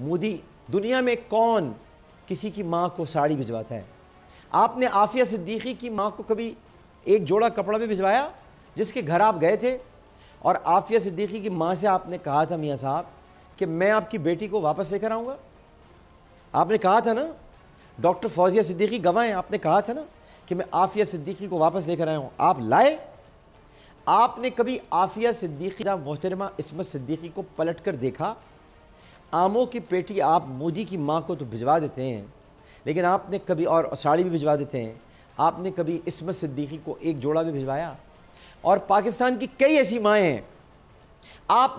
मोदी दुनिया में कौन किसी की माँ को साड़ी भिजवाता है आपने आफिया सिद्दीकी की माँ को कभी एक जोड़ा कपड़ा भी भिजवाया जिसके घर आप गए थे और आफिया सिद्दीकी की माँ से आपने कहा था मियाँ साहब कि मैं आपकी बेटी को वापस लेकर आऊँगा आपने कहा था ना डॉक्टर फौजिया सिद्दीकी गवाएं आपने कहा था ना कि मैं आफिया सिद्दीकी को वापस लेकर आया हूँ आप लाए आपने कभी आफिया सिद्दीकी मोहतरमा इसमत सिद्दीकी को पलट कर देखा आमों की पेटी आप मोदी की माँ को तो भिजवा देते हैं लेकिन आपने कभी और साड़ी भी भिजवा देते हैं आपने कभी इसमत सिद्दीकी को एक जोड़ा भी भिजवाया और पाकिस्तान की कई ऐसी माएँ हैं आपने